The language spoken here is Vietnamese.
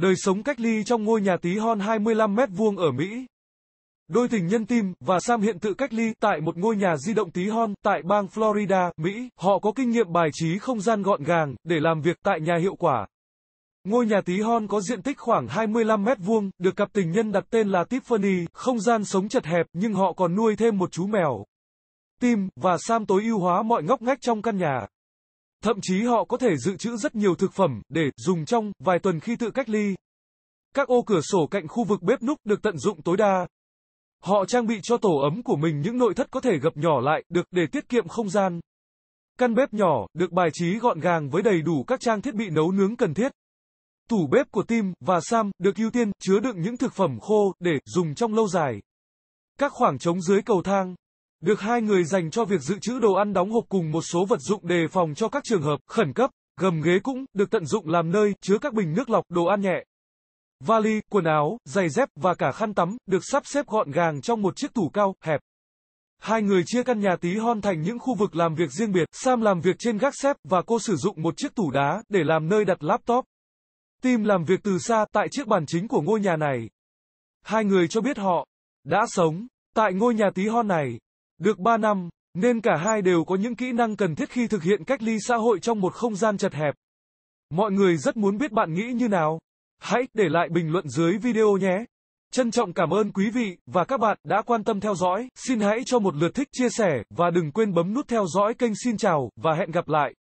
Đời sống cách ly trong ngôi nhà tí hon 25 mét vuông ở Mỹ. Đôi tình nhân Tim và Sam hiện tự cách ly tại một ngôi nhà di động tí hon tại bang Florida, Mỹ. Họ có kinh nghiệm bài trí không gian gọn gàng để làm việc tại nhà hiệu quả. Ngôi nhà tí hon có diện tích khoảng 25 mét vuông, được cặp tình nhân đặt tên là Tiffany, không gian sống chật hẹp nhưng họ còn nuôi thêm một chú mèo. Tim và Sam tối ưu hóa mọi ngóc ngách trong căn nhà. Thậm chí họ có thể dự trữ rất nhiều thực phẩm để dùng trong vài tuần khi tự cách ly. Các ô cửa sổ cạnh khu vực bếp núc được tận dụng tối đa. Họ trang bị cho tổ ấm của mình những nội thất có thể gập nhỏ lại được để tiết kiệm không gian. Căn bếp nhỏ được bài trí gọn gàng với đầy đủ các trang thiết bị nấu nướng cần thiết. Tủ bếp của Tim và Sam được ưu tiên chứa đựng những thực phẩm khô để dùng trong lâu dài. Các khoảng trống dưới cầu thang được hai người dành cho việc dự trữ đồ ăn đóng hộp cùng một số vật dụng đề phòng cho các trường hợp khẩn cấp, gầm ghế cũng được tận dụng làm nơi chứa các bình nước lọc, đồ ăn nhẹ. Vali, quần áo, giày dép và cả khăn tắm được sắp xếp gọn gàng trong một chiếc tủ cao, hẹp. Hai người chia căn nhà tí hon thành những khu vực làm việc riêng biệt, Sam làm việc trên gác xếp và cô sử dụng một chiếc tủ đá để làm nơi đặt laptop. Tim làm việc từ xa tại chiếc bàn chính của ngôi nhà này. Hai người cho biết họ đã sống tại ngôi nhà tí hon này. Được 3 năm, nên cả hai đều có những kỹ năng cần thiết khi thực hiện cách ly xã hội trong một không gian chật hẹp. Mọi người rất muốn biết bạn nghĩ như nào. Hãy để lại bình luận dưới video nhé. Trân trọng cảm ơn quý vị và các bạn đã quan tâm theo dõi. Xin hãy cho một lượt thích chia sẻ và đừng quên bấm nút theo dõi kênh Xin chào và hẹn gặp lại.